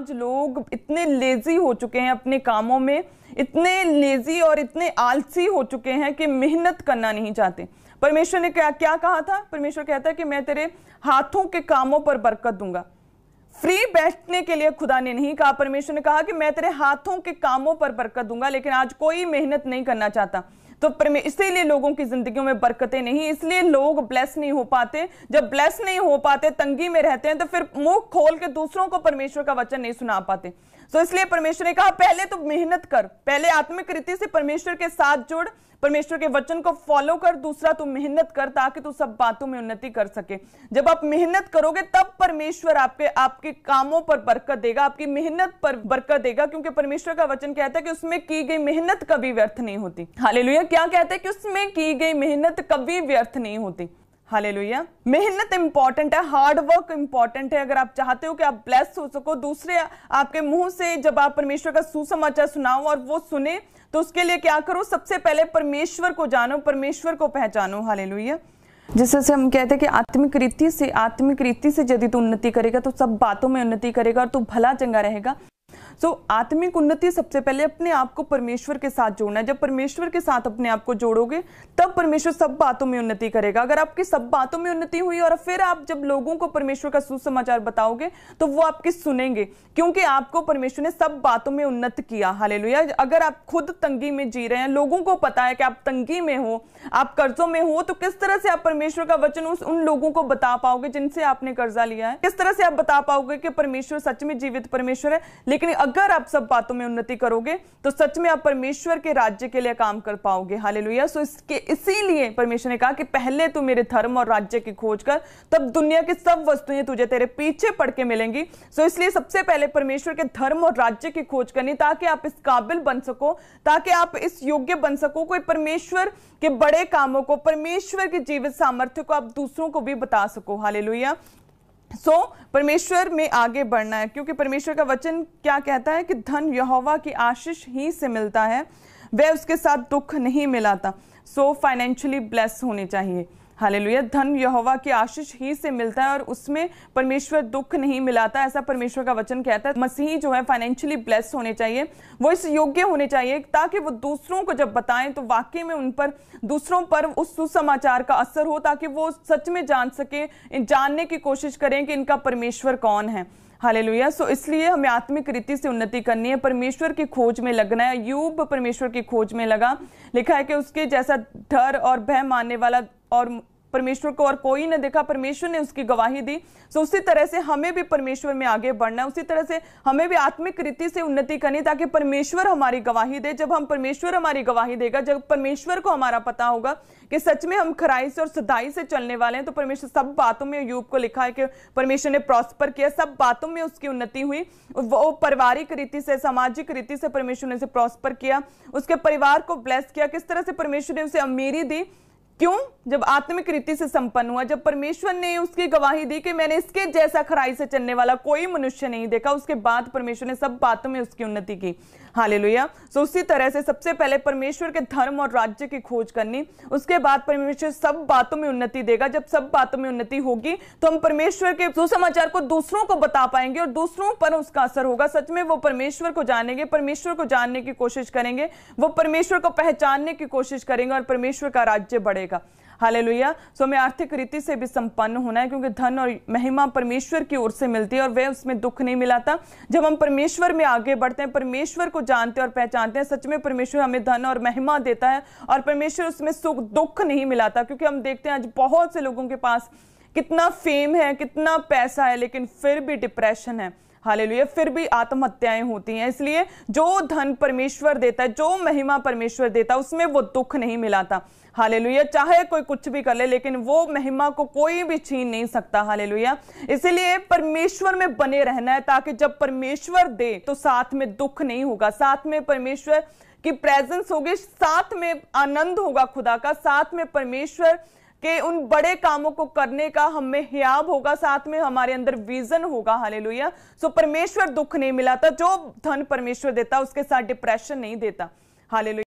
आज लोग इतने लेज़ी हो चुके हैं अपने कामों में इतने लेज़ी और इतने आलसी हो चुके हैं कि मेहनत करना नहीं चाहते परमेश्वर ने क्या क्या कहा था परमेश्वर कहता है कि मैं तेरे हाथों के कामों पर बरकत दूंगा फ्री बैठने के लिए खुदा ने नहीं कहा परमेश्वर ने कहा कि मैं तेरे हाथों के कामों पर बरकत दूंगा लेकिन आज कोई मेहनत नहीं करना चाहता तो इसीलिए लोगों की जिंदगियों में बरकतें नहीं इसलिए लोग ब्लेस नहीं हो पाते जब ब्लेस नहीं हो पाते तंगी में रहते हैं तो फिर मुंह खोल के दूसरों को परमेश्वर का वचन नहीं सुना पाते तो इसलिए परमेश्वर ने कहा पहले तो मेहनत कर पहले आत्मिक रीति से परमेश्वर के साथ जुड़ परमेश्वर के वचन को फॉलो कर दूसरा तुम मेहनत कर ताकि तू सब बातों में उन्नति कर सके जब आप मेहनत करोगे तब परमेश्वर आपके आपके कामों पर बरकत देगा आपकी मेहनत पर बरकत देगा क्योंकि परमेश्वर का वचन कहता है कि उसमें की गई मेहनत कभी व्यर्थ नहीं होती हालेलुया क्या कहते हैं कि उसमें की गई मेहनत कभी व्यर्थ नहीं होती हाले लोहिया मेहनत इंपॉर्टेंट है हार्डवर्क इंपॉर्टेंट है अगर आप चाहते हो कि आप ब्लेस हो सको दूसरे आपके मुंह से जब आप परमेश्वर का सुसमाचार सुनाओ और वो सुने तो उसके लिए क्या करो सबसे पहले परमेश्वर को जानो परमेश्वर को पहचानो हाले लोहिया जिससे से हम कहते हैं कि आत्मिक रीति से आत्मिक रीति से यदि तू उन्नति करेगा तो सब बातों में उन्नति करेगा और तू भला चंगा रहेगा सो so, आत्मिक उन्नति सबसे पहले अपने आप को परमेश्वर के साथ जोड़ना है जब परमेश्वर के साथ अपने आप को जोड़ोगे तब परमेश्वर सब बातों में उन्नति करेगा अगर आपकी सब बातों में उन्नति हुई और फिर आप जब लोगों को परमेश्वर का सुसमाचार बताओगे तो वो आपकी सुनेंगे क्योंकि आपको परमेश्वर ने सब बातों में उन्नत किया हाल अगर आप खुद तंगी में जी रहे हैं लोगों को पता है कि आप तंगी में हो आप कर्जों में हो तो किस तरह से आप परमेश्वर का वचन उस उन लोगों को बता पाओगे जिनसे आपने कर्जा लिया है किस तरह से आप बता पाओगे कि परमेश्वर सच में जीवित परमेश्वर है लेकिन अगर आप सब बातों में उन्नति करोगे तो सच में आप परमेश्वर के राज्य के लिए काम कर पाओगे हाले लोहिया सो इसके इसीलिए परमेश्वर ने कहा कि पहले तू मेरे धर्म और राज्य की खोज कर तब दुनिया की सब वस्तुएं तुझे तेरे पीछे पड़ के मिलेंगी सो इसलिए सबसे पहले परमेश्वर के धर्म और राज्य की खोज करनी ताकि आप इस काबिल बन सको ताकि आप इस योग्य बन सको कोई परमेश्वर के बड़े कामों को परमेश्वर के जीवित सामर्थ्य को आप दूसरों को भी बता सको हाले सो so, परमेश्वर में आगे बढ़ना है क्योंकि परमेश्वर का वचन क्या कहता है कि धन यहोवा की आशीष ही से मिलता है वह उसके साथ दुख नहीं मिलाता सो फाइनेंशियली ब्लेस होने चाहिए हालेलुया धन यहोवा के आशीष ही से मिलता है और उसमें परमेश्वर दुख नहीं मिलाता ऐसा परमेश्वर का वचन कहता है मसीह जो है फाइनेंशियली ब्लेस होने चाहिए वो इस योग्य होने चाहिए ताकि वो दूसरों को जब बताएं तो वाकई में उन पर दूसरों पर उस सुसमाचार का असर हो ताकि वो सच में जान सके जानने की कोशिश करें कि इनका परमेश्वर कौन है हाले लुया सो इसलिए हमें आत्मिक रीति से उन्नति करनी है परमेश्वर की खोज में लगना है यूब परमेश्वर की खोज में लगा लिखा है कि उसके जैसा डर और भय मानने वाला और परमेश्वर को और कोई ने देखा परमेश्वर ने उसकी गवाही दी सो उसी तरह से हमें भी परमेश्वर में आगे बढ़ना है उसी तरह से हमें भी आत्मिक रीति से उन्नति करनी ताकि परमेश्वर हमारी गवाही दे जब हम परमेश्वर हमारी गवाही देगा जब परमेश्वर को हमारा पता होगा कि सच में हम खराई से और सदाई से चलने वाले हैं तो परमेश्वर सब बातों में यूब को लिखा है कि परमेश्वर ने प्रॉस्पर किया सब बातों में उसकी उन्नति हुई वो पारिवारिक रीति से सामाजिक रीति से परमेश्वर ने उसे प्रॉस्पर किया उसके परिवार को ब्लेस किया किस तरह से परमेश्वर ने उसे अमीरी दी क्यों जब आत्मिक रीति से संपन्न हुआ जब परमेश्वर ने उसकी गवाही दी कि मैंने इसके जैसा खराई से चलने वाला कोई मनुष्य नहीं देखा उसके बाद परमेश्वर ने सब बातों में उसकी उन्नति की हाल लोहिया सो उसी तरह से सबसे पहले परमेश्वर के धर्म और राज्य की खोज करनी उसके बाद परमेश्वर सब बातों में उन्नति देगा जब सब बातों में उन्नति होगी तो हम परमेश्वर के सुसमाचार को दूसरों को बता पाएंगे और दूसरों पर उसका असर होगा सच में वो परमेश्वर को जानेंगे परमेश्वर को जानने की कोशिश करेंगे वो परमेश्वर को पहचानने की कोशिश करेंगे और परमेश्वर का राज्य बढ़ेगा जाएगा हाले लोहिया सो हमें आर्थिक रीति से भी संपन्न होना है क्योंकि धन और महिमा परमेश्वर की ओर से मिलती है और वह उसमें दुख नहीं मिलाता जब हम परमेश्वर में आगे बढ़ते हैं परमेश्वर को जानते हैं और पहचानते हैं सच में परमेश्वर हमें धन और महिमा देता है और परमेश्वर उसमें सुख दुख नहीं मिलाता क्योंकि हम देखते हैं आज बहुत से लोगों के पास कितना फेम है कितना पैसा है लेकिन फिर भी डिप्रेशन है हालेलुया फिर भी आत्महत्याएं होती हैं इसलिए जो धन परमेश्वर देता है जो महिमा परमेश्वर देता है उसमें वो दुख नहीं मिलाता हालेलुया चाहे कोई कुछ भी कर ले लेकिन वो महिमा को कोई भी छीन नहीं सकता हालेलुया इसीलिए परमेश्वर में बने रहना है ताकि जब परमेश्वर दे तो साथ में दुख नहीं होगा साथ में परमेश्वर की प्रेजेंस होगी साथ में आनंद होगा खुदा का साथ में परमेश्वर कि उन बड़े कामों को करने का हमें हयाब होगा साथ में हमारे अंदर विजन होगा हाले सो परमेश्वर दुख नहीं मिलाता जो धन परमेश्वर देता उसके साथ डिप्रेशन नहीं देता हाले